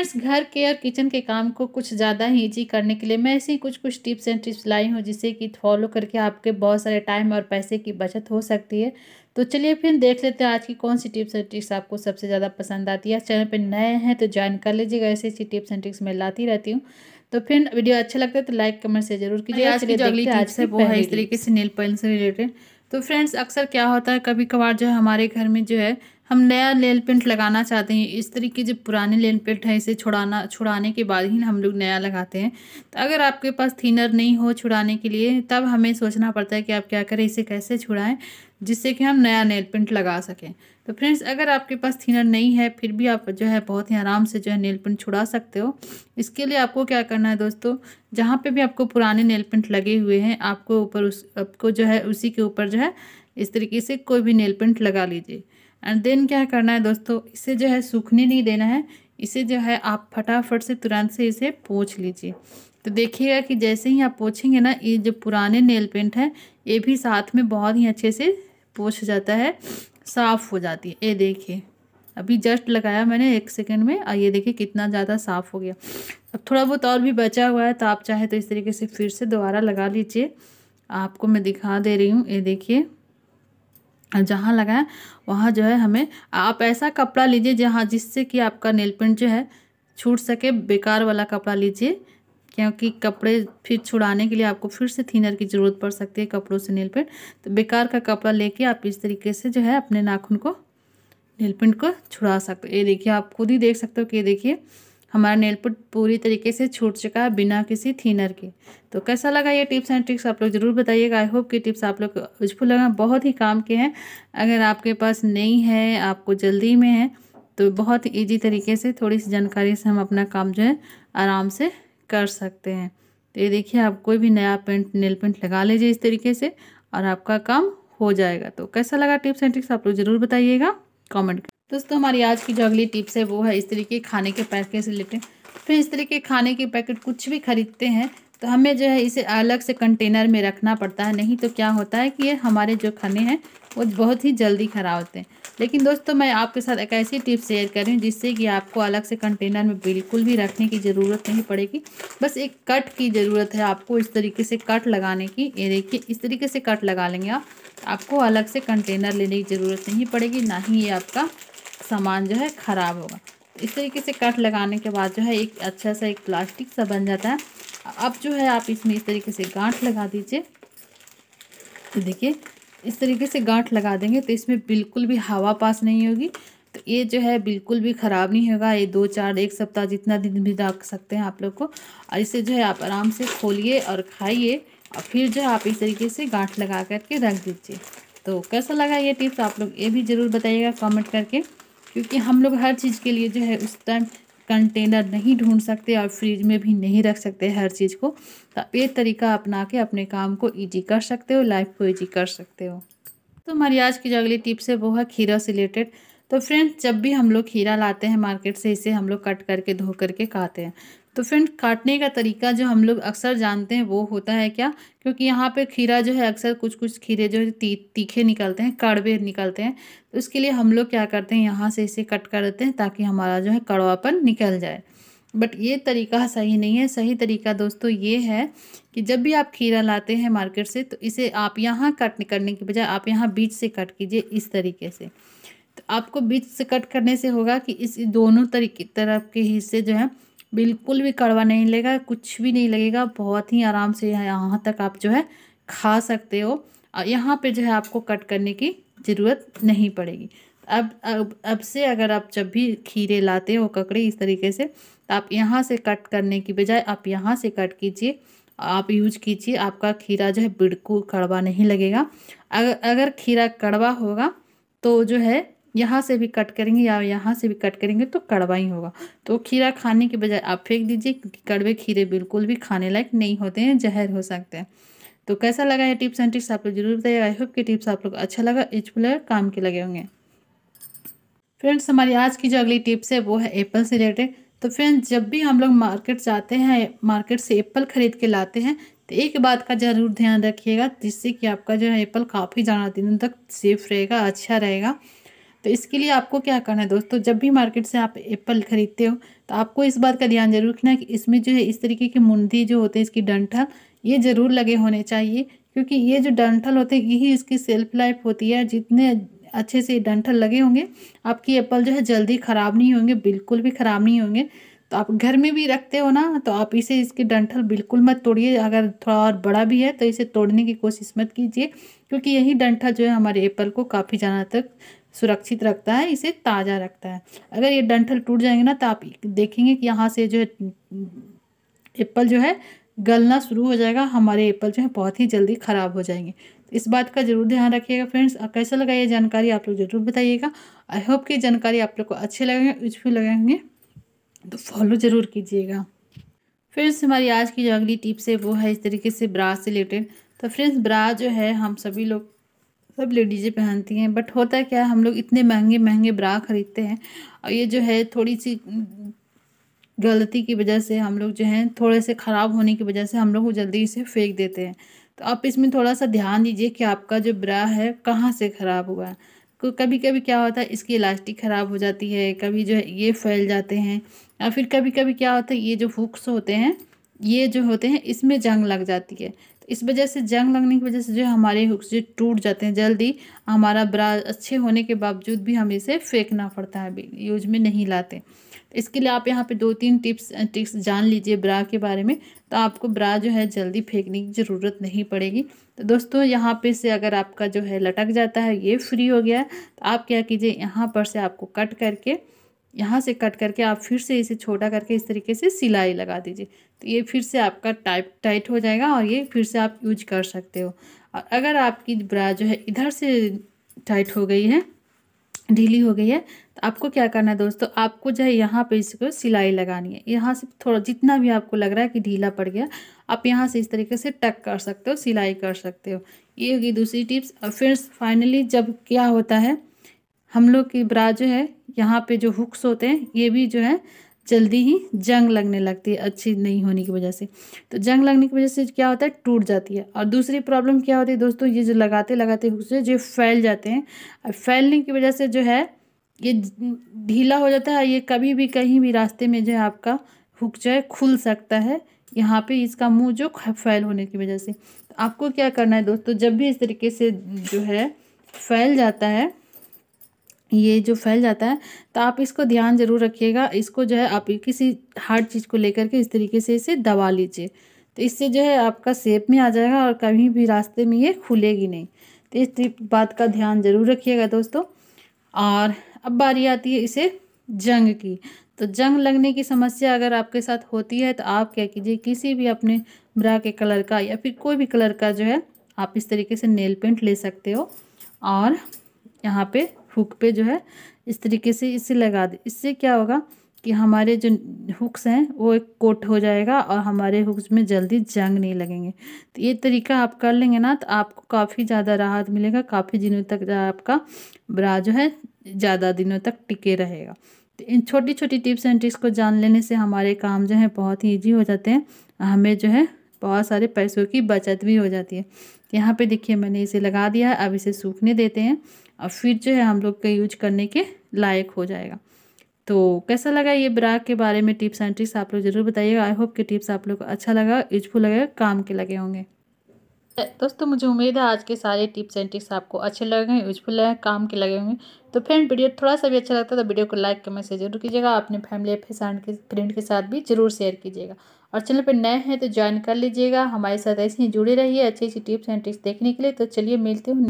friends घर के और किचन के काम को कुछ ज़्यादा ही ईजी करने के लिए मैं ऐसी कुछ कुछ टिप्स एंड ट्रिप्स लाई हूँ जिसे कि फॉलो करके आपके बहुत सारे टाइम और पैसे की बचत हो सकती है तो चलिए फिर देख लेते हैं आज की कौन सी टिप्स एंड ट्रिक्स आपको सबसे ज़्यादा पसंद आती है चैनल पर नए हैं तो ज्वाइन कर लीजिएगा ऐसी ऐसी टिप्स एंड ट्रिक्स मैं लाती रहती हूँ तो फिर वीडियो अच्छा लगता है तो लाइक कमेंट से जरूर कीजिए आज से वो है इस तरीके से नेल पेंट से रिलेटेड तो फ्रेंड्स अक्सर क्या होता है कभी कभार जो है हमारे घर में जो है हम नया नेल पेंट लगाना चाहते हैं इस तरीके जो पुराने नेल पेंट है इसे छुड़ाना छुड़ाने के बाद ही हम लोग नया लगाते हैं तो अगर आपके पास थिनर नहीं हो छुड़ाने के लिए तब हमें सोचना पड़ता है कि आप क्या करें इसे कैसे छुड़ाएं जिससे कि हम नया नेल पेंट लगा सकें तो फ्रेंड्स अगर आपके पास थिनर नहीं है फिर भी आप जो है बहुत ही आराम से जो है नेल पेंट छुड़ा सकते हो इसके लिए आपको क्या करना है दोस्तों जहाँ पे भी आपको पुराने नेल पेंट लगे हुए हैं आपको ऊपर उस आपको जो है उसी के ऊपर जो है इस तरीके से कोई भी नेल पेंट लगा लीजिए एंड देन क्या करना है दोस्तों इसे जो है सूखने नहीं देना है इसे जो है आप फटाफट से तुरंत से इसे पोछ लीजिए तो देखिएगा कि जैसे ही आप पोछेंगे ना ये जो पुराने नेल पेंट है ये भी साथ में बहुत ही अच्छे से पोछ जाता है साफ़ हो जाती है ये देखिए अभी जस्ट लगाया मैंने एक सेकंड में और ये देखिए कितना ज़्यादा साफ़ हो गया अब थोड़ा बहुत और भी बचा हुआ है तो आप चाहे तो इस तरीके से फिर से दोबारा लगा लीजिए आपको मैं दिखा दे रही हूँ ये देखिए जहाँ लगाएं वहाँ जो है हमें आप ऐसा कपड़ा लीजिए जहाँ जिससे कि आपका नेल पेंट जो है छूट सके बेकार वाला कपड़ा लीजिए क्योंकि कपड़े फिर छुड़ाने के लिए आपको फिर से थीनर की ज़रूरत पड़ सकती है कपड़ों से नेल पेंट तो बेकार का कपड़ा लेके आप इस तरीके से जो है अपने नाखून को नेल पेंट को छुड़ा सकते हो ये देखिए आप खुद ही देख सकते हो कि ये देखिए हमारा नेलपुट पूरी तरीके से छूट चुका है बिना किसी थीनर के तो कैसा लगा ये टिप्स एंड ट्रिक्स आप लोग ज़रूर बताइएगा आई होप कि टिप्स आप लोग यूजफुल लगा बहुत ही काम के हैं अगर आपके पास नहीं है आपको जल्दी में है तो बहुत ईजी तरीके से थोड़ी सी जानकारी से हम अपना काम जो है आराम से कर सकते हैं तो ये देखिए आप कोई भी नया पेंट नेल पेंट लगा लीजिए इस तरीके से और आपका काम हो जाएगा तो कैसा लगा टिप्स एंड ट्रिक्स आप लोग ज़रूर बताइएगा कमेंट दोस्तों हमारी आज की जो अगली टिप्स है वो है इस तरीके खाने के पैकेट से रिलेटेड फिर इस तरीके खाने के पैकेट कुछ भी खरीदते हैं तो हमें जो है इसे अलग से कंटेनर में रखना पड़ता है नहीं तो क्या होता है कि ये हमारे जो खाने हैं वो बहुत ही जल्दी ख़राब होते हैं लेकिन दोस्तों मैं आपके साथ एक ऐसी टिप शेयर कर रही हूँ जिससे कि आपको अलग से कंटेनर में बिल्कुल भी रखने की ज़रूरत नहीं पड़ेगी बस एक कट की ज़रूरत है आपको इस तरीके से कट लगाने की ये देखिए इस तरीके से कट लगा लेंगे आप आपको अलग से कंटेनर लेने की ज़रूरत नहीं पड़ेगी ना ही ये आपका सामान जो है ख़राब होगा इस तरीके से कट लगाने के बाद जो है एक अच्छा सा एक प्लास्टिक सा बन जाता है अब जो है आप इसमें इस तरीके से गांठ लगा दीजिए तो देखिए इस तरीके से गांठ लगा देंगे तो इसमें बिल्कुल भी हवा पास नहीं होगी तो ये जो है बिल्कुल भी ख़राब नहीं होगा ये दो चार एक सप्ताह जितना दिन भी रख सकते हैं आप लोग को और इसे जो है आप आराम से खोलिए और खाइए और फिर जो है आप इस तरीके से गांठ लगा करके रख दीजिए तो कैसा लगा ये टिप्स आप लोग ये भी ज़रूर बताइएगा कमेंट करके क्योंकि हम लोग हर चीज़ के लिए जो है उस टाइम कंटेनर नहीं ढूंढ सकते और फ्रिज में भी नहीं रख सकते हर चीज़ को तो आप ये तरीका अपना के अपने काम को ईजी कर सकते हो लाइफ को ईजी कर सकते हो तो हमारी आज की जो अगली टिप्स है वो है खीरा से रिलेटेड तो फ्रेंड्स जब भी हम लोग खीरा लाते हैं मार्केट से इसे हम लोग कट करके धो करके खाते हैं तो फ्रेंड काटने का तरीका जो हम लोग अक्सर जानते हैं वो होता है क्या क्योंकि यहाँ पे खीरा जो है अक्सर कुछ कुछ खीरे जो है ती, तीखे निकलते हैं कड़वे निकलते हैं तो उसके लिए हम लोग क्या करते हैं यहाँ से इसे कट कर देते हैं ताकि हमारा जो है कड़वापन निकल जाए बट ये तरीका सही नहीं है सही तरीका दोस्तों ये है कि जब भी आप खीरा लाते हैं मार्केट से तो इसे आप यहाँ कट करने के बजाय आप यहाँ बीच से कट कीजिए इस तरीके से आपको बीच से कट करने से होगा कि इस दोनों तरीके तरफ के हिस्से जो है बिल्कुल भी कड़वा नहीं लगेगा कुछ भी नहीं लगेगा बहुत ही आराम से यहाँ तक आप जो है खा सकते हो और यहाँ पे जो है आपको कट करने की ज़रूरत नहीं पड़ेगी अब अब अब से अगर आप जब भी खीरे लाते हो ककड़ी इस तरीके से तो आप यहाँ से कट करने की बजाय आप यहाँ से कट कीजिए आप यूज कीजिए आपका खीरा जो है बिल्कुल कड़वा नहीं लगेगा अगर अगर खीरा कड़वा होगा तो जो है यहाँ से भी कट करेंगे या यहाँ से भी कट करेंगे तो कड़वा ही होगा तो खीरा खाने के बजाय आप फेंक दीजिए क्योंकि कड़वे खीरे बिल्कुल भी खाने लायक नहीं होते हैं जहर हो सकते हैं तो कैसा लगा ये टिप्स एंड ट्रिक्स आप लोग जरूर बताइए आई होप के टिप्स आप लोग अच्छा लगा एजपुलर काम के लगे होंगे फ्रेंड्स हमारी आज की जो अगली टिप्स है वो है एप्पल से रिलेटेड तो फ्रेंड्स जब भी हम लोग मार्केट जाते हैं मार्केट से एप्पल ख़रीद के लाते हैं तो एक बात का ज़रूर ध्यान रखिएगा जिससे कि आपका जो है एप्पल काफ़ी ज़्यादा दिनों तक सेफ रहेगा अच्छा रहेगा तो इसके लिए आपको क्या करना है दोस्तों जब भी मार्केट से आप एप्पल ख़रीदते हो तो आपको इस बात का ध्यान जरूर रखना है कि इसमें जो है इस तरीके की मुंडी जो होते हैं इसकी डंठल ये ज़रूर लगे होने चाहिए क्योंकि ये जो डंठल होते हैं यही इसकी सेल्फ लाइफ होती है जितने अच्छे से डंठल लगे होंगे आपकी एप्पल जो है जल्दी ख़राब नहीं होंगे बिल्कुल भी ख़राब नहीं होंगे तो आप घर में भी रखते हो ना तो आप इसे इसके डंठल बिल्कुल मत तोड़िए अगर थोड़ा और बड़ा भी है तो इसे तोड़ने की कोशिश मत कीजिए क्योंकि यही डंठल जो है हमारे एप्पल को काफ़ी ज़्यादा तक सुरक्षित रखता है इसे ताज़ा रखता है अगर ये डंठल टूट जाएंगे ना तो आप देखेंगे कि यहाँ से जो है एप्पल जो है गलना शुरू हो जाएगा हमारे एप्पल जो है बहुत ही जल्दी ख़राब हो जाएंगे इस बात का जरूर ध्यान रखिएगा फ्रेंड्स कैसा लगा ये जानकारी आप लोग जरूर बताइएगा आई होप कि जानकारी आप लोग को अच्छे लगेंगे यूजफुल लगेंगे तो फॉलो ज़रूर कीजिएगा फ्रेंड्स हमारी आज की जो अगली टिप्स है वो है इस तरीके से ब्रा से रिलेटेड तो फ्रेंड्स ब्रा जो है हम सभी लोग सब लेडीज़ें पहनती हैं बट होता क्या है हम लोग इतने महंगे महंगे ब्रा ख़रीदते हैं और ये जो है थोड़ी सी गलती की वजह से हम लोग जो हैं थोड़े से ख़राब होने की वजह से हम लोग जल्दी इसे फेंक देते हैं तो आप इसमें थोड़ा सा ध्यान दीजिए कि आपका जो ब्रा है कहाँ से ख़राब हुआ है कभी कभी क्या होता है इसकी इलास्टिक ख़राब हो जाती है कभी जो है ये फैल जाते हैं या फिर कभी कभी क्या होता है ये जो हुक्स होते हैं ये जो होते हैं इसमें जंग लग जाती है इस वजह से जंग लगने की वजह से जो हमारे हुक्स जो टूट जाते हैं जल्दी हमारा ब्रा अच्छे होने के बावजूद भी हमें इसे फेंकना पड़ता है यूज में नहीं लाते इसके लिए आप यहाँ पे दो तीन टिप्स ट्रिक्स जान लीजिए ब्रा के बारे में तो आपको ब्रा जो है जल्दी फेंकने की ज़रूरत नहीं पड़ेगी तो दोस्तों यहाँ पे से अगर आपका जो है लटक जाता है ये फ्री हो गया तो आप क्या कीजिए यहाँ पर से आपको कट करके यहाँ से कट करके आप फिर से इसे छोटा करके इस तरीके से सिलाई लगा दीजिए तो ये फिर से आपका टाइप टाइट हो जाएगा और ये फिर से आप यूज कर सकते हो और अगर आपकी ब्रा जो है इधर से टाइट हो गई है ढीली हो गई है तो आपको क्या करना है दोस्तों आपको जो है यहाँ पे इसको सिलाई लगानी है यहाँ से थोड़ा जितना भी आपको लग रहा है कि ढीला पड़ गया आप यहाँ से इस तरीके से टक कर सकते हो सिलाई कर सकते हो ये होगी दूसरी टिप्स और फिर फाइनली जब क्या होता है हम लोग की ब्रा जो है यहाँ पे जो हुक्स होते हैं ये भी जो है जल्दी ही जंग लगने लगती है अच्छी नहीं होने की वजह से तो जंग लगने की वजह से क्या होता है टूट जाती है और दूसरी प्रॉब्लम क्या होती है दोस्तों ये जो लगाते लगाते हुक्स जो फैल जाते हैं और फैलने की वजह से जो है ये ढीला हो जाता है ये कभी भी कहीं भी रास्ते में जो है आपका हुक जो है खुल सकता है यहाँ पे इसका मुंह जो फैल होने की वजह से तो आपको क्या करना है दोस्तों जब भी इस तरीके से जो है फैल जाता है ये जो फैल जाता है तो आप इसको ध्यान ज़रूर रखिएगा इसको जो है आप किसी हार्ड चीज़ को लेकर के इस तरीके से इसे दबा लीजिए तो इससे जो है आपका सेप में आ जाएगा और कहीं भी रास्ते में ये खुलेगी नहीं तो इस बात का ध्यान ज़रूर रखिएगा दोस्तों और अब बारी आती है इसे जंग की तो जंग लगने की समस्या अगर आपके साथ होती है तो आप क्या कीजिए किसी भी अपने ब्रा के कलर का या फिर कोई भी कलर का जो है आप इस तरीके से नेल पेंट ले सकते हो और यहाँ पे हुक पे जो है इस तरीके से इसे लगा दे इससे क्या होगा कि हमारे जो हुक्स हैं वो एक कोट हो जाएगा और हमारे हुक्स में जल्दी जंग नहीं लगेंगे तो ये तरीका आप कर लेंगे ना तो आपको काफ़ी ज़्यादा राहत मिलेगा काफ़ी दिनों तक आपका ब्रा जो है ज़्यादा दिनों तक टिके रहेगा तो इन छोटी छोटी टिप्स एंड ट्रिक्स को जान लेने से हमारे काम जो है बहुत ही ईजी हो जाते हैं हमें जो है बहुत सारे पैसों की बचत भी हो जाती है यहाँ पे देखिए मैंने इसे लगा दिया है अब इसे सूखने देते हैं और फिर जो है हम लोग का यूज करने के लायक हो जाएगा तो कैसा लगा ये ब्रा के बारे में टिप्स एंड ट्रिक्स आप लोग ज़रूर बताइएगा आई होप कि टिप्स आप लोग को अच्छा लगा यूजफुल लगेगा काम के लगे होंगे दोस्तों मुझे उम्मीद है आज के सारे टिप्स एंड ट्रिक्स आपको अच्छे लगे हैं यूजफुल लगे काम के लगे हुए तो फ्रेंड वीडियो थोड़ा सा भी अच्छा लगता है तो वीडियो को लाइक कमेंट से जरूर कीजिएगा अपने फैमिली फ्रेंड के फ्रेंड के साथ भी जरूर शेयर कीजिएगा और चैनल पर नए हैं तो ज्वाइन कर लीजिएगा हमारे साथ ऐसे ही जुड़े रहिए अच्छी अच्छी टिप्स एंड ट्रिक्स देखने के लिए तो चलिए मिलते हूँ